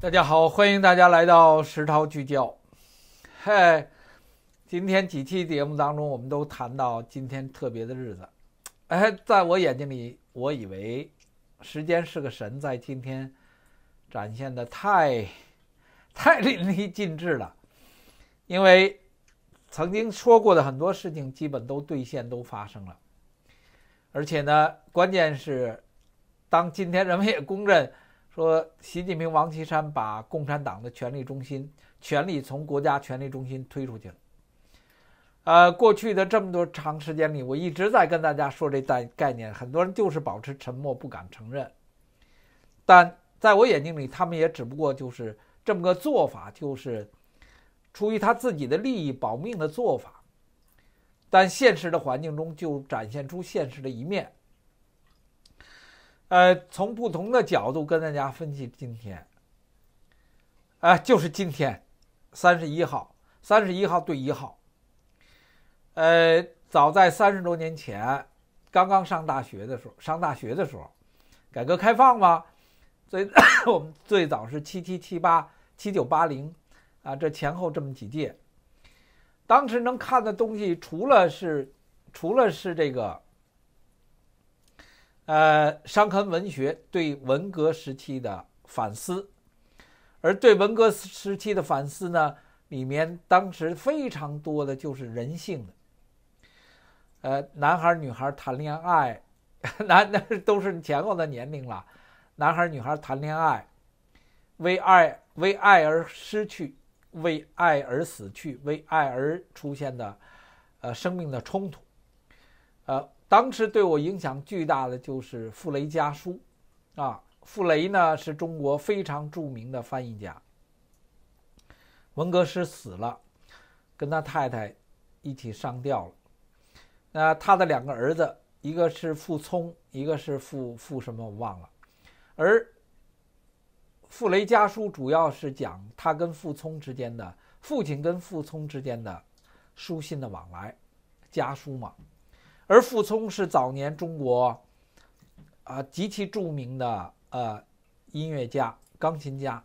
大家好，欢迎大家来到石涛聚焦。嗨，今天几期节目当中，我们都谈到今天特别的日子。哎，在我眼睛里，我以为时间是个神，在今天展现的太、太淋漓尽致了。因为曾经说过的很多事情，基本都兑现，都发生了。而且呢，关键是，当今天人们也公认。说习近平、王岐山把共产党的权力中心、权力从国家权力中心推出去了。呃，过去的这么多长时间里，我一直在跟大家说这大概念，很多人就是保持沉默，不敢承认。但在我眼睛里，他们也只不过就是这么个做法，就是出于他自己的利益保命的做法。但现实的环境中，就展现出现实的一面。呃，从不同的角度跟大家分析今天。啊，就是今天，三十一号，三十一号对一号。呃，早在三十多年前，刚刚上大学的时候，上大学的时候，改革开放嘛，最 我们最早是七七七八七九八零，啊，这前后这么几届，当时能看的东西，除了是，除了是这个。呃，伤痕文学对文革时期的反思，而对文革时期的反思呢，里面当时非常多的就是人性的。呃，男孩女孩谈恋爱，男 的都是前后的年龄了，男孩女孩谈恋爱，为爱为爱而失去，为爱而死去，为爱而出现的，呃，生命的冲突，呃。当时对我影响巨大的就是《傅雷家书》，啊，傅雷呢是中国非常著名的翻译家。文革师死了，跟他太太一起上吊了。那他的两个儿子，一个是傅聪，一个是傅傅什么我忘了。而《傅雷家书》主要是讲他跟傅聪之间的父亲跟傅聪之间的书信的往来，家书嘛。而傅聪是早年中国，啊极其著名的呃音乐家、钢琴家。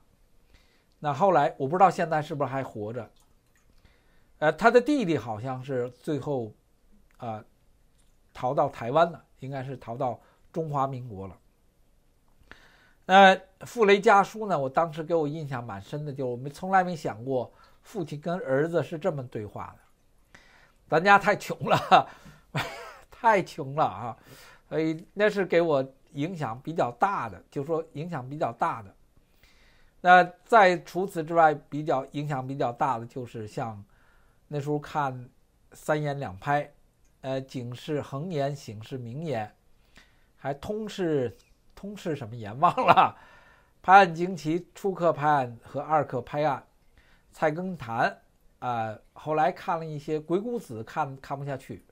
那后来我不知道现在是不是还活着。呃，他的弟弟好像是最后，啊，逃到台湾了，应该是逃到中华民国了。呃，傅雷家书》呢？我当时给我印象蛮深的，就我们从来没想过父亲跟儿子是这么对话的。咱家太穷了。太穷了啊！所以那是给我影响比较大的，就说影响比较大的。那在除此之外，比较影响比较大的就是像那时候看《三言两拍》，呃，《警示恒言》《醒示名言》，还《通世》《通世》什么言忘了，《拍案惊奇》《初刻拍案》和《二刻拍案》《菜根谭》啊。后来看了一些《鬼谷子》，看看不下去。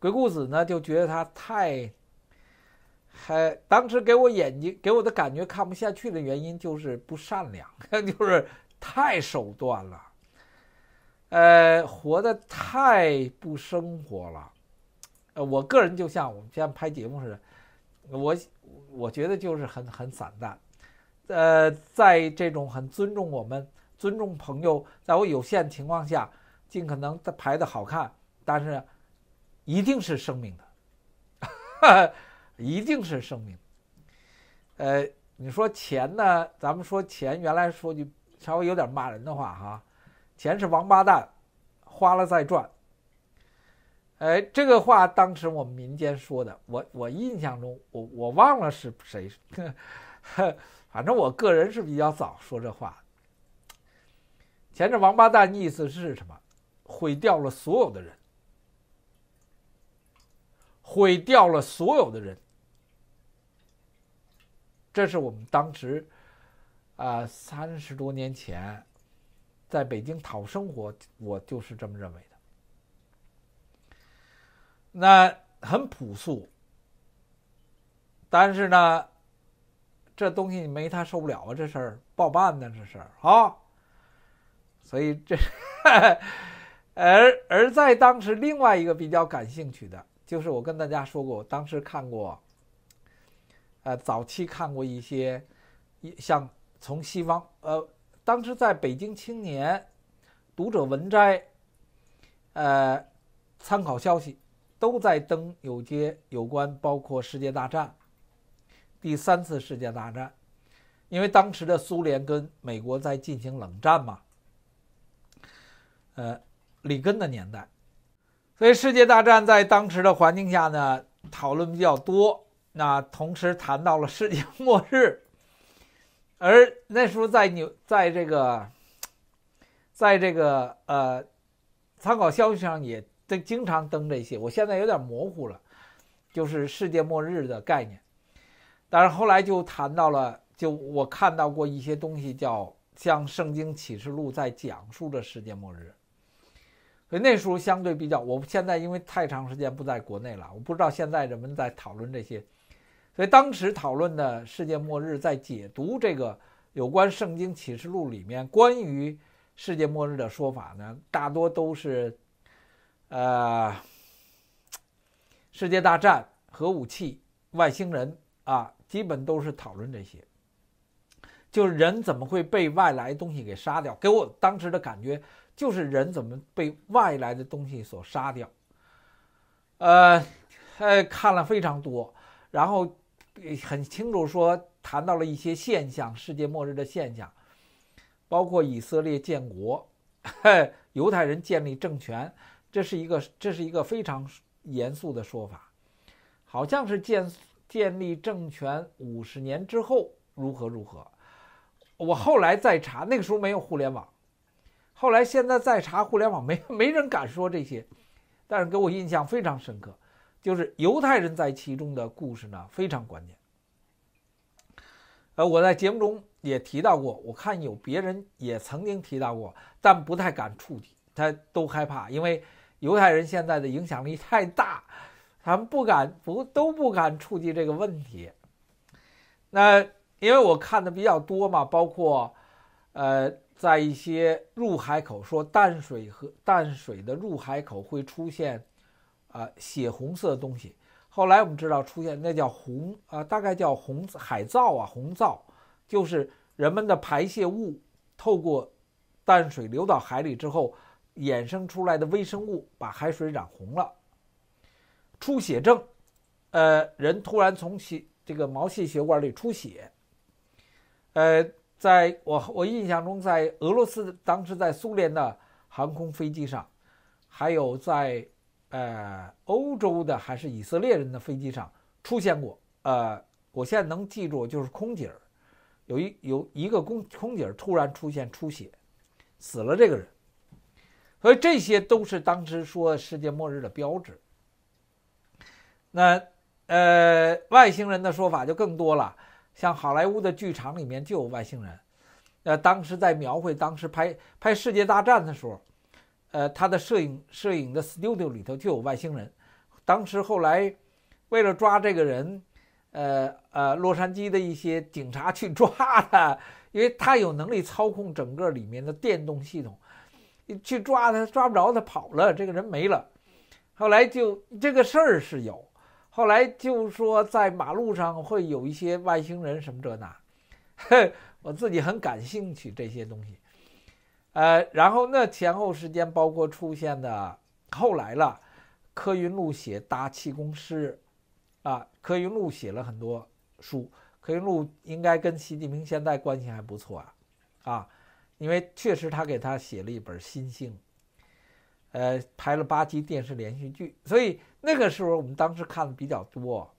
鬼谷子呢就觉得他太，还当时给我眼睛给我的感觉看不下去的原因就是不善良，就是太手段了，呃，活得太不生活了，呃，我个人就像我们这样拍节目似的，我我觉得就是很很散淡，呃，在这种很尊重我们尊重朋友，在我有限情况下尽可能的拍的好看，但是。一定是生命的，一定是生命。呃，你说钱呢？咱们说钱，原来说句稍微有点骂人的话哈，钱是王八蛋，花了再赚。哎，这个话当时我们民间说的，我我印象中，我我忘了是谁，反正我个人是比较早说这话。钱这王八蛋意思是什么？毁掉了所有的人。毁掉了所有的人，这是我们当时，啊，三十多年前，在北京讨生活，我就是这么认为的。那很朴素，但是呢，这东西没他受不了啊，这事儿包办呢，这事儿啊，所以这，而而在当时，另外一个比较感兴趣的。就是我跟大家说过，我当时看过，呃，早期看过一些，一像从西方，呃，当时在北京青年、读者文摘，呃，参考消息都在登有些有关，包括世界大战，第三次世界大战，因为当时的苏联跟美国在进行冷战嘛，呃，里根的年代。所以，世界大战在当时的环境下呢，讨论比较多。那同时谈到了世界末日，而那时候在纽，在这个，在这个呃参考消息上也登经常登这些。我现在有点模糊了，就是世界末日的概念。但是后来就谈到了，就我看到过一些东西，叫像《圣经启示录》在讲述着世界末日。所以那时候相对比较，我现在因为太长时间不在国内了，我不知道现在人们在讨论这些。所以当时讨论的世界末日，在解读这个有关《圣经启示录》里面关于世界末日的说法呢，大多都是，呃，世界大战、核武器、外星人啊，基本都是讨论这些。就是人怎么会被外来东西给杀掉？给我当时的感觉。就是人怎么被外来的东西所杀掉？呃，呃，看了非常多，然后很清楚说谈到了一些现象，世界末日的现象，包括以色列建国，犹太人建立政权，这是一个这是一个非常严肃的说法，好像是建建立政权五十年之后如何如何。我后来再查，那个时候没有互联网。后来现在再查互联网，没没人敢说这些，但是给我印象非常深刻，就是犹太人在其中的故事呢非常关键。呃，我在节目中也提到过，我看有别人也曾经提到过，但不太敢触及，他都害怕，因为犹太人现在的影响力太大，他们不敢不都不敢触及这个问题。那因为我看的比较多嘛，包括，呃。在一些入海口，说淡水和淡水的入海口会出现，啊，血红色的东西。后来我们知道出现那叫红啊，大概叫红海藻啊，红藻，就是人们的排泄物透过淡水流到海里之后，衍生出来的微生物把海水染红了。出血症，呃，人突然从血这个毛细血管里出血，呃。在我我印象中，在俄罗斯当时在苏联的航空飞机上，还有在呃欧洲的还是以色列人的飞机上出现过。呃，我现在能记住就是空姐儿有一有一个空空姐儿突然出现出血，死了这个人，所以这些都是当时说世界末日的标志。那呃外星人的说法就更多了。像好莱坞的剧场里面就有外星人，呃，当时在描绘当时拍拍世界大战的时候，呃，他的摄影摄影的 studio 里头就有外星人。当时后来为了抓这个人，呃呃，洛杉矶的一些警察去抓他，因为他有能力操控整个里面的电动系统，去抓他抓不着他跑了，这个人没了。后来就这个事儿是有。后来就说在马路上会有一些外星人什么这那，我自己很感兴趣这些东西。呃，然后那前后时间包括出现的，后来了，柯云路写《大气功师》，啊，柯云路写了很多书。柯云路应该跟习近平现在关系还不错啊，啊，因为确实他给他写了一本《心经》，呃，拍了八集电视连续剧，所以。那个时候我们当时看的比较多，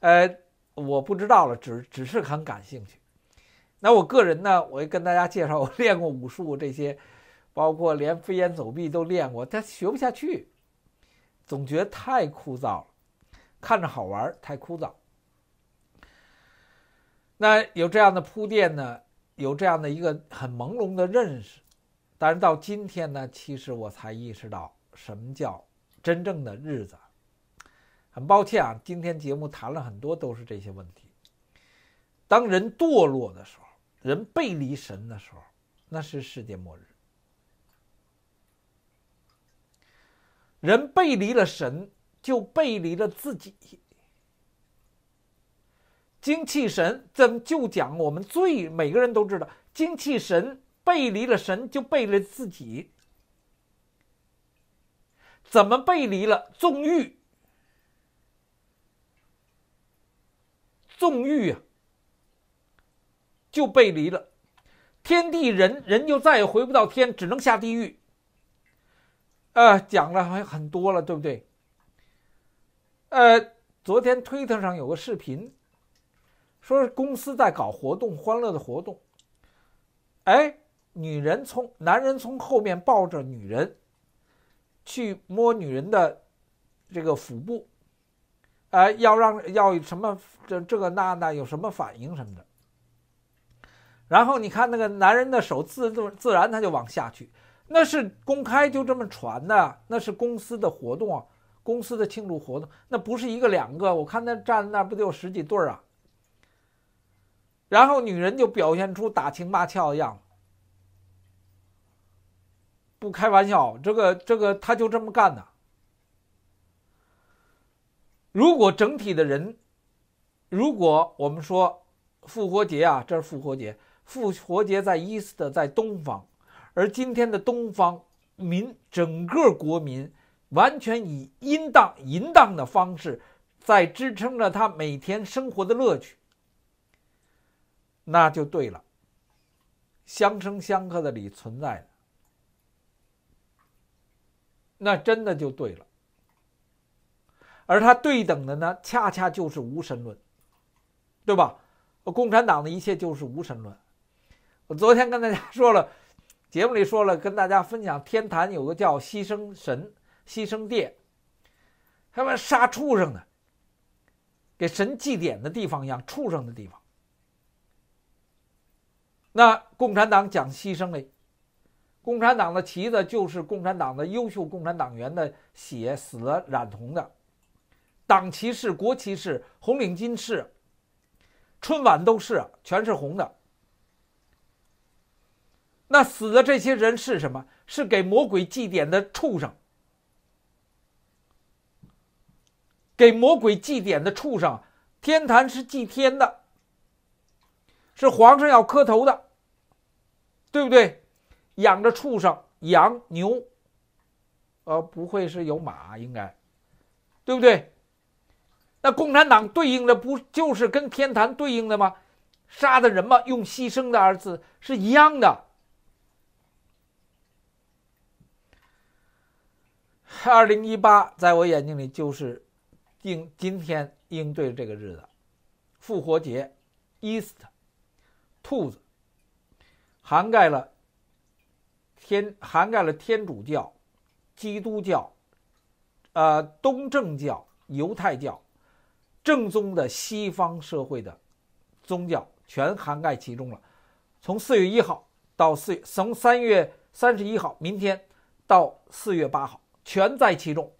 呃，我不知道了，只只是很感兴趣。那我个人呢，我也跟大家介绍，我练过武术这些，包括连飞檐走壁都练过，但学不下去，总觉得太枯燥了，看着好玩，太枯燥。那有这样的铺垫呢，有这样的一个很朦胧的认识，但是到今天呢，其实我才意识到什么叫。真正的日子，很抱歉啊，今天节目谈了很多都是这些问题。当人堕落的时候，人背离神的时候，那是世界末日。人背离了神，就背离了自己。精气神，咱们就讲我们最每个人都知道，精气神背离了神，就背离了自己。怎么背离了纵欲？纵欲啊，就背离了天地人，人就再也回不到天，只能下地狱。呃，讲了还很多了，对不对？呃，昨天推特上有个视频，说公司在搞活动，欢乐的活动。哎，女人从男人从后面抱着女人。去摸女人的这个腹部，哎，要让要什么这这个那那有什么反应什么的。然后你看那个男人的手自动自然他就往下去，那是公开就这么传的，那是公司的活动，啊，公司的庆祝活动，那不是一个两个，我看那站那不就有十几对儿啊。然后女人就表现出打情骂俏的样子。不开玩笑，这个这个他就这么干的。如果整体的人，如果我们说复活节啊，这是复活节，复活节在伊斯特，在东方，而今天的东方民整个国民完全以淫荡淫荡的方式在支撑着他每天生活的乐趣，那就对了。相生相克的理存在的。那真的就对了，而它对等的呢，恰恰就是无神论，对吧？共产党的一切就是无神论。我昨天跟大家说了，节目里说了，跟大家分享，天坛有个叫牺牲神、牺牲殿，他们杀畜生的，给神祭典的地方一样，畜生的地方。那共产党讲牺牲嘞？共产党的旗子就是共产党的优秀共产党员的血死了染红的，党旗是国旗是红领巾是，春晚都是全是红的。那死的这些人是什么？是给魔鬼祭奠的畜生，给魔鬼祭奠的畜生。天坛是祭天的，是皇上要磕头的，对不对？养着畜生，羊、牛，呃，不会是有马，应该，对不对？那共产党对应的不就是跟天坛对应的吗？杀的人嘛，用“牺牲”的二字是一样的。二零一八，在我眼睛里就是应今天应对这个日子，复活节 e a s t 兔子，涵盖了。天涵盖了天主教、基督教、呃东正教、犹太教，正宗的西方社会的宗教全涵盖其中了。从四月一号到四月，从三月三十一号明天到四月八号，全在其中。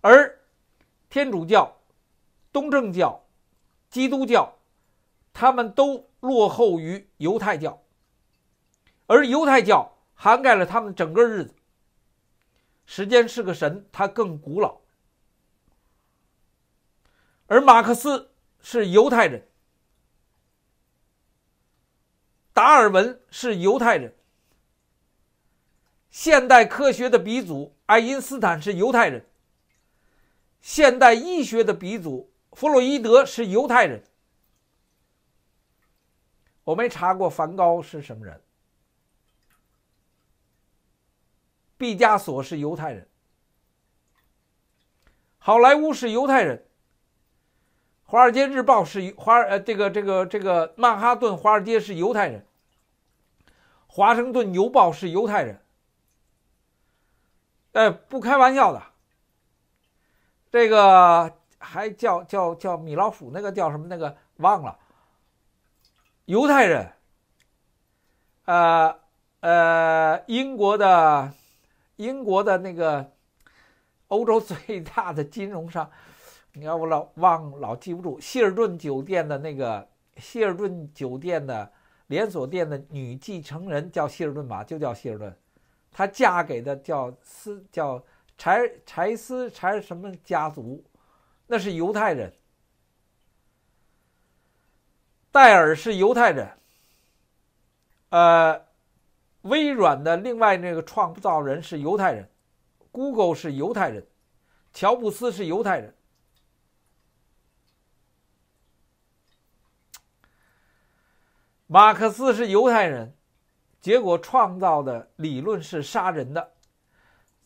而天主教、东正教、基督教，他们都落后于犹太教。而犹太教涵盖了他们整个日子。时间是个神，它更古老。而马克思是犹太人，达尔文是犹太人，现代科学的鼻祖爱因斯坦是犹太人，现代医学的鼻祖弗洛伊德是犹太人。我没查过梵高是什么人。毕加索是犹太人，好莱坞是犹太人，华尔街日报是华尔呃这个这个这个曼哈顿华尔街是犹太人，华盛顿邮报是犹太人，哎，不开玩笑的，这个还叫叫叫米老鼠那个叫什么那个忘了，犹太人，呃呃英国的。英国的那个欧洲最大的金融商，你要我老忘，老记不住。希尔顿酒店的那个希尔顿酒店的连锁店的女继承人叫希尔顿，吧，就叫希尔顿。她嫁给的叫斯叫柴柴斯柴什么家族，那是犹太人。戴尔是犹太人，呃。微软的另外那个创造人是犹太人，Google 是犹太人，乔布斯是犹太人，马克思是犹太人，结果创造的理论是杀人的。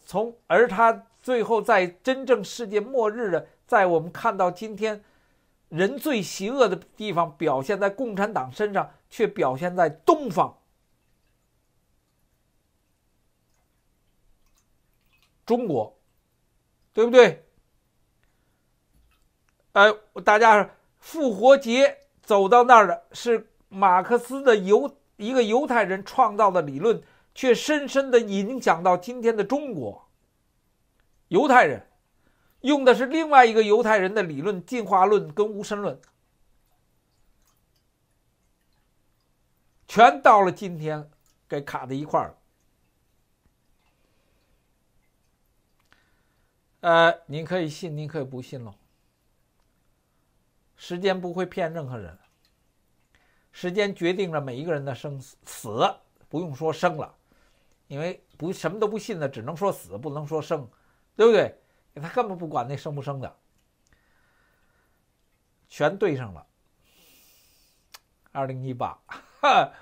从而他最后在真正世界末日的，在我们看到今天人最邪恶的地方，表现在共产党身上，却表现在东方。中国，对不对？呃，大家复活节走到那儿的是马克思的犹一个犹太人创造的理论，却深深的影响到今天的中国。犹太人用的是另外一个犹太人的理论，进化论跟无神论，全到了今天给卡在一块儿了。呃，您可以信，您可以不信喽。时间不会骗任何人。时间决定了每一个人的生死，不用说生了，因为不什么都不信的，只能说死，不能说生，对不对？他根本不管那生不生的，全对上了。二零一八，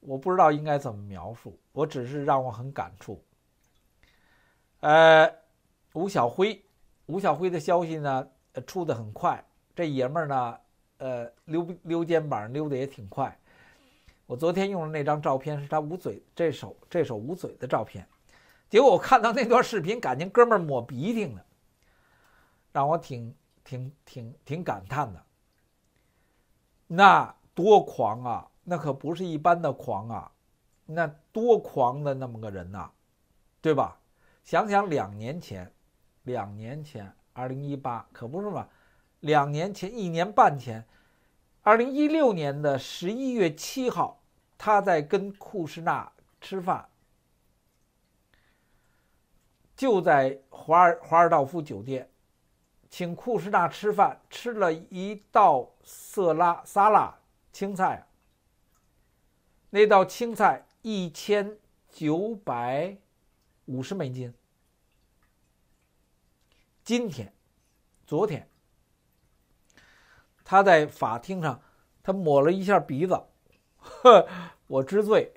我不知道应该怎么描述，我只是让我很感触。呃。吴小辉，吴小辉的消息呢，出的很快。这爷们儿呢，呃，溜溜肩膀溜的也挺快。我昨天用的那张照片是他捂嘴，这手这手捂嘴的照片。结果我看到那段视频，感情哥们儿抹鼻涕呢，让我挺挺挺挺感叹的。那多狂啊！那可不是一般的狂啊！那多狂的那么个人呐，对吧？想想两年前。两年前，二零一八，可不是嘛？两年前，一年半前，二零一六年的十一月七号，他在跟库什纳吃饭，就在华尔华尔道夫酒店，请库什纳吃饭，吃了一道色拉沙拉青菜，那道青菜一千九百五十美金。今天，昨天，他在法庭上，他抹了一下鼻子，呵，我知罪。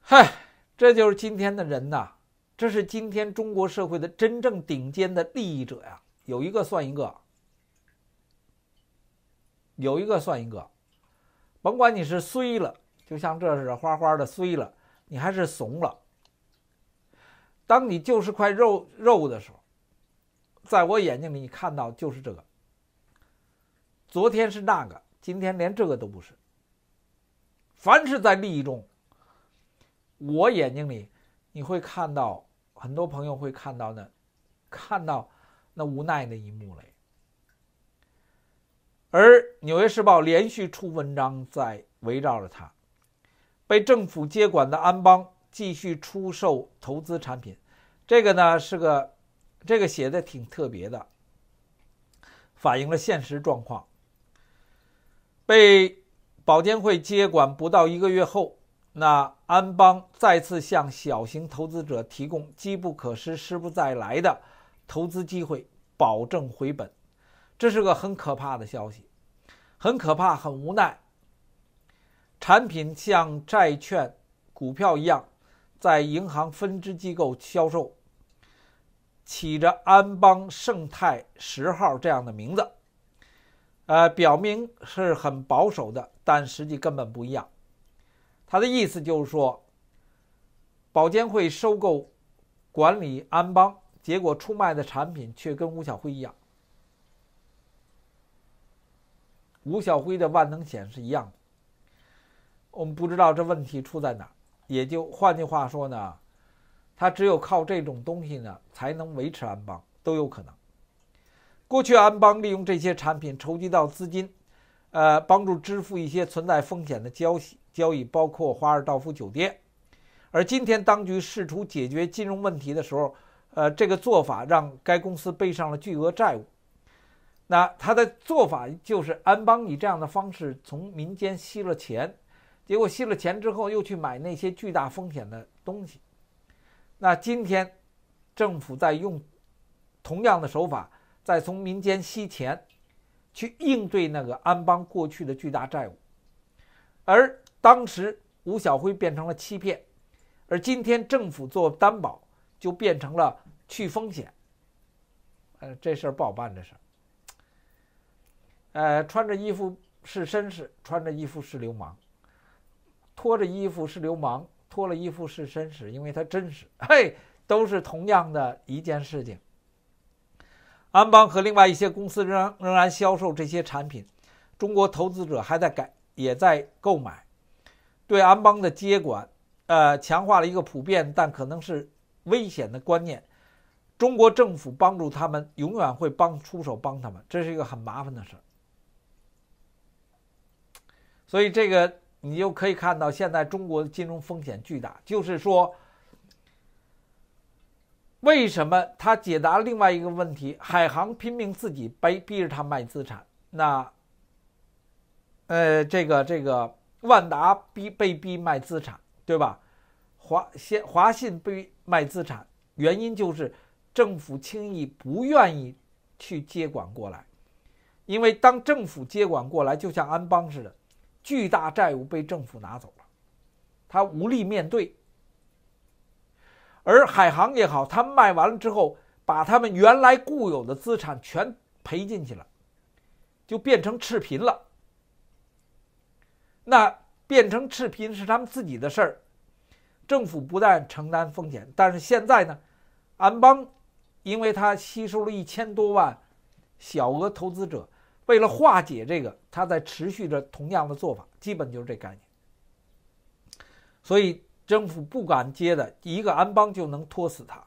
嗨，这就是今天的人呐，这是今天中国社会的真正顶尖的利益者呀，有一个算一个，有一个算一个，甭管你是衰了，就像这是花花的衰了，你还是怂了。当你就是块肉肉的时候，在我眼睛里你看到就是这个。昨天是那个，今天连这个都不是。凡是在利益中，我眼睛里你会看到，很多朋友会看到呢，看到那无奈的一幕嘞。而《纽约时报》连续出文章在围绕着他，被政府接管的安邦。继续出售投资产品，这个呢是个，这个写的挺特别的，反映了现实状况。被保监会接管不到一个月后，那安邦再次向小型投资者提供“机不可失，失不再来”的投资机会，保证回本，这是个很可怕的消息，很可怕，很无奈。产品像债券、股票一样。在银行分支机构销售，起着“安邦盛泰十号”这样的名字，呃，表明是很保守的，但实际根本不一样。他的意思就是说，保监会收购管理安邦，结果出卖的产品却跟吴晓辉一样，吴晓辉的万能险是一样的。我们不知道这问题出在哪儿。也就换句话说呢，他只有靠这种东西呢，才能维持安邦都有可能。过去安邦利用这些产品筹集到资金，呃，帮助支付一些存在风险的交交易，包括华尔道夫酒店。而今天当局试图解决金融问题的时候，呃，这个做法让该公司背上了巨额债务。那他的做法就是安邦以这样的方式从民间吸了钱。结果吸了钱之后，又去买那些巨大风险的东西。那今天政府在用同样的手法，在从民间吸钱，去应对那个安邦过去的巨大债务。而当时吴晓辉变成了欺骗，而今天政府做担保就变成了去风险。呃，这事儿不好办，这事儿。呃，穿着衣服是绅士，穿着衣服是流氓。脱着衣服是流氓，脱了衣服是绅士，因为他真实。嘿，都是同样的一件事情。安邦和另外一些公司仍仍然销售这些产品，中国投资者还在改也在购买。对安邦的接管，呃，强化了一个普遍但可能是危险的观念：中国政府帮助他们，永远会帮出手帮他们，这是一个很麻烦的事儿。所以这个。你就可以看到，现在中国的金融风险巨大，就是说，为什么他解答另外一个问题？海航拼命自己背，逼着他卖资产，那，呃，这个这个万达逼被逼卖资产，对吧？华先华信被卖资产，原因就是政府轻易不愿意去接管过来，因为当政府接管过来，就像安邦似的。巨大债务被政府拿走了，他无力面对；而海航也好，他卖完了之后，把他们原来固有的资产全赔进去了，就变成赤贫了。那变成赤贫是他们自己的事儿，政府不但承担风险，但是现在呢，安邦，因为他吸收了一千多万小额投资者。为了化解这个，他在持续着同样的做法，基本就是这概念。所以政府不敢接的一个安邦就能拖死他，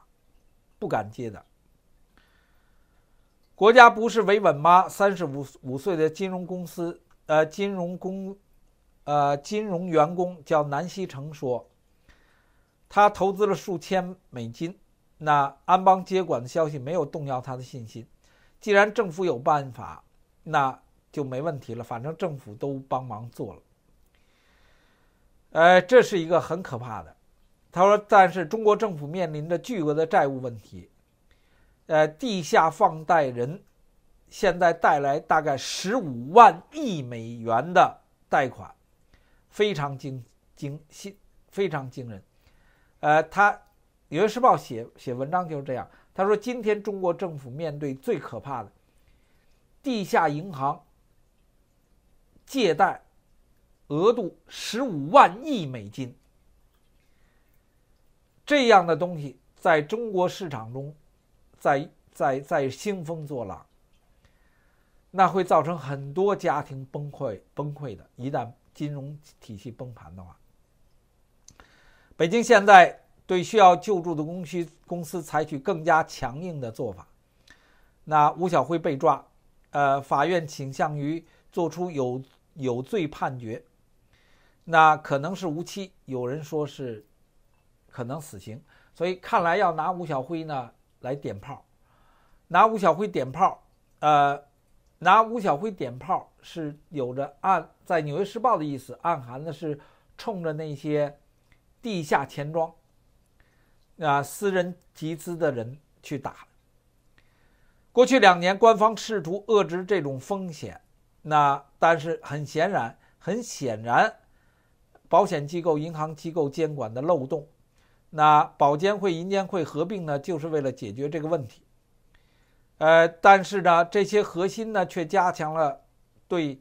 不敢接的。国家不是维稳吗？三十五五岁的金融公司呃，金融公呃，金融员工叫南希成说，他投资了数千美金，那安邦接管的消息没有动摇他的信心。既然政府有办法。那就没问题了，反正政府都帮忙做了。呃，这是一个很可怕的。他说，但是中国政府面临着巨额的债务问题。呃，地下放贷人现在带来大概十五万亿美元的贷款，非常惊惊心，非常惊人。呃，他《纽约时报》写写文章就是这样。他说，今天中国政府面对最可怕的。地下银行借贷额度十五万亿美金，这样的东西在中国市场中，在在在兴风作浪，那会造成很多家庭崩溃崩溃的。一旦金融体系崩盘的话，北京现在对需要救助的公司公司采取更加强硬的做法，那吴晓辉被抓。呃，法院倾向于做出有有罪判决，那可能是无期，有人说是可能死刑，所以看来要拿吴小辉呢来点炮，拿吴小辉点炮，呃，拿吴小辉点炮是有着暗在《纽约时报》的意思，暗含的是冲着那些地下钱庄啊、私人集资的人去打。过去两年，官方试图遏制这种风险。那但是很显然，很显然，保险机构、银行机构监管的漏洞。那保监会、银监会合并呢，就是为了解决这个问题。呃，但是呢，这些核心呢却加强了对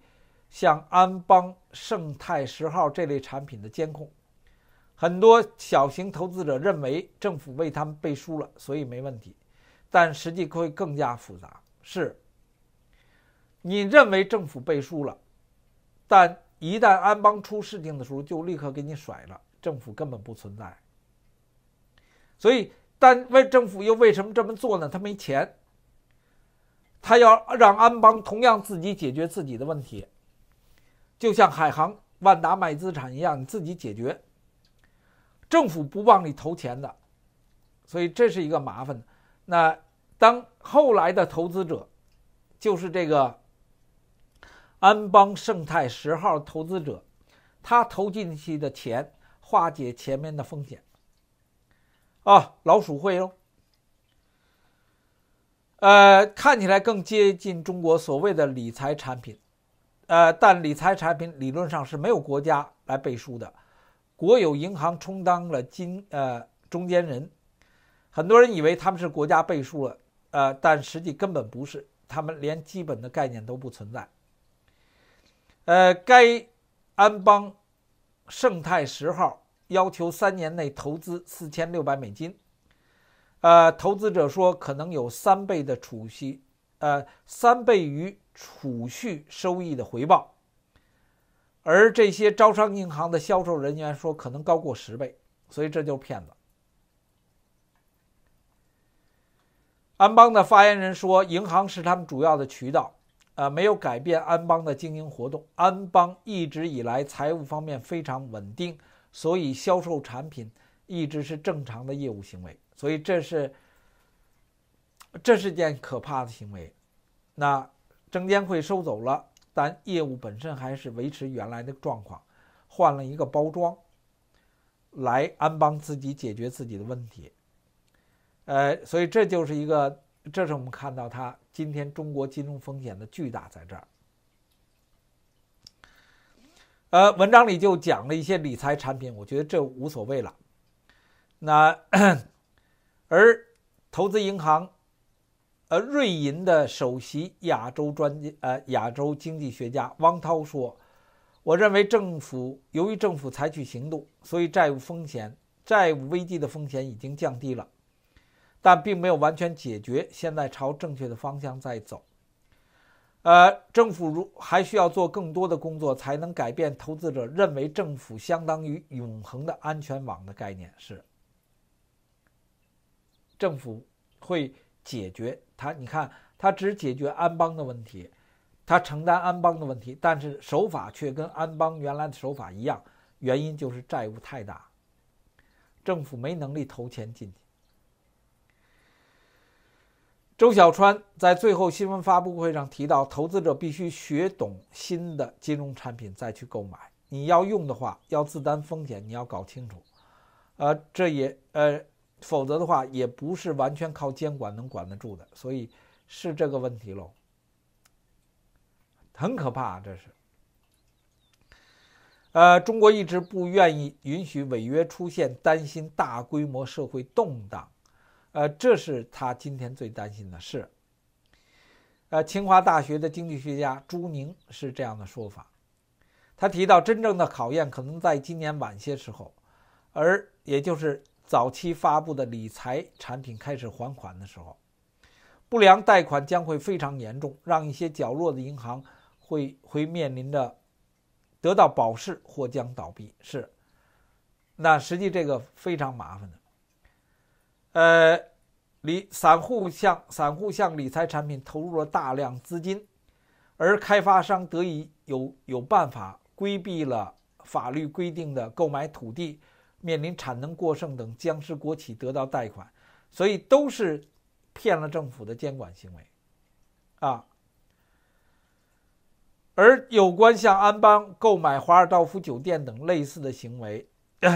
像安邦、盛泰、十号这类产品的监控。很多小型投资者认为政府为他们背书了，所以没问题。但实际会更加复杂。是你认为政府背书了，但一旦安邦出事情的时候，就立刻给你甩了。政府根本不存在。所以，但为政府又为什么这么做呢？他没钱，他要让安邦同样自己解决自己的问题，就像海航、万达卖资产一样，你自己解决。政府不往里投钱的，所以这是一个麻烦。那当后来的投资者，就是这个安邦盛泰十号投资者，他投进去的钱化解前面的风险，啊，老鼠会哦。呃，看起来更接近中国所谓的理财产品，呃，但理财产品理论上是没有国家来背书的，国有银行充当了金呃中间人。很多人以为他们是国家背书了，呃，但实际根本不是，他们连基本的概念都不存在。呃，该安邦盛泰十号要求三年内投资四千六百美金，呃，投资者说可能有三倍的储蓄，呃，三倍于储蓄收益的回报，而这些招商银行的销售人员说可能高过十倍，所以这就是骗子。安邦的发言人说，银行是他们主要的渠道，啊，没有改变安邦的经营活动。安邦一直以来财务方面非常稳定，所以销售产品一直是正常的业务行为。所以这是这是件可怕的行为。那证监会收走了，但业务本身还是维持原来的状况，换了一个包装，来安邦自己解决自己的问题。呃，所以这就是一个，这是我们看到它今天中国金融风险的巨大，在这儿。呃，文章里就讲了一些理财产品，我觉得这无所谓了。那而投资银行，呃，瑞银的首席亚洲专呃亚洲经济学家汪涛说：“我认为政府由于政府采取行动，所以债务风险、债务危机的风险已经降低了。”但并没有完全解决，现在朝正确的方向在走。呃，政府如还需要做更多的工作，才能改变投资者认为政府相当于永恒的安全网的概念。是，政府会解决它。你看，它只解决安邦的问题，它承担安邦的问题，但是手法却跟安邦原来的手法一样。原因就是债务太大，政府没能力投钱进去。周小川在最后新闻发布会上提到，投资者必须学懂新的金融产品再去购买。你要用的话，要自担风险，你要搞清楚。呃，这也呃，否则的话，也不是完全靠监管能管得住的。所以是这个问题喽，很可怕，这是。呃，中国一直不愿意允许违约出现，担心大规模社会动荡。呃，这是他今天最担心的事。呃，清华大学的经济学家朱宁是这样的说法，他提到真正的考验可能在今年晚些时候，而也就是早期发布的理财产品开始还款的时候，不良贷款将会非常严重，让一些较弱的银行会会面临着得到保释或将倒闭。是，那实际这个非常麻烦的。呃，理散户向散户向理财产品投入了大量资金，而开发商得以有有办法规避了法律规定的购买土地，面临产能过剩等僵尸国企得到贷款，所以都是骗了政府的监管行为啊。而有关向安邦购买华尔道夫酒店等类似的行为，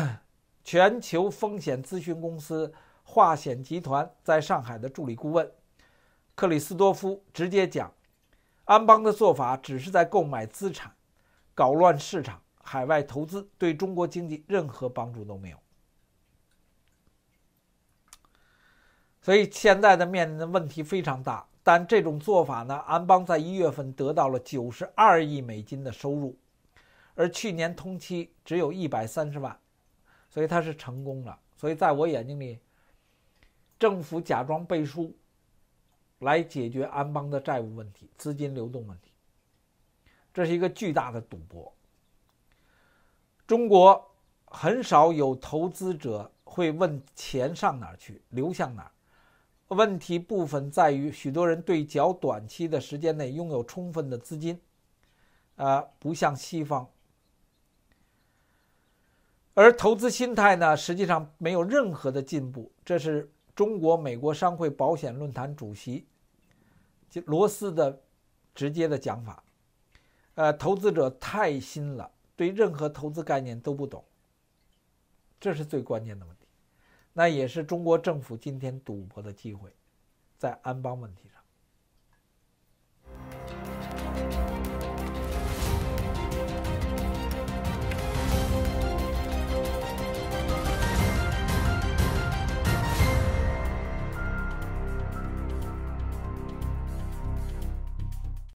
全球风险咨询公司。化险集团在上海的助理顾问克里斯多夫直接讲：“安邦的做法只是在购买资产，搞乱市场，海外投资对中国经济任何帮助都没有。”所以现在的面临的问题非常大。但这种做法呢，安邦在一月份得到了九十二亿美金的收入，而去年同期只有一百三十万，所以它是成功了。所以在我眼睛里。政府假装背书，来解决安邦的债务问题、资金流动问题，这是一个巨大的赌博。中国很少有投资者会问钱上哪儿去、流向哪儿。问题部分在于，许多人对较短期的时间内拥有充分的资金，啊，不像西方。而投资心态呢，实际上没有任何的进步，这是。中国美国商会保险论坛主席罗斯的直接的讲法：，呃，投资者太新了，对任何投资概念都不懂，这是最关键的问题，那也是中国政府今天赌博的机会，在安邦问题。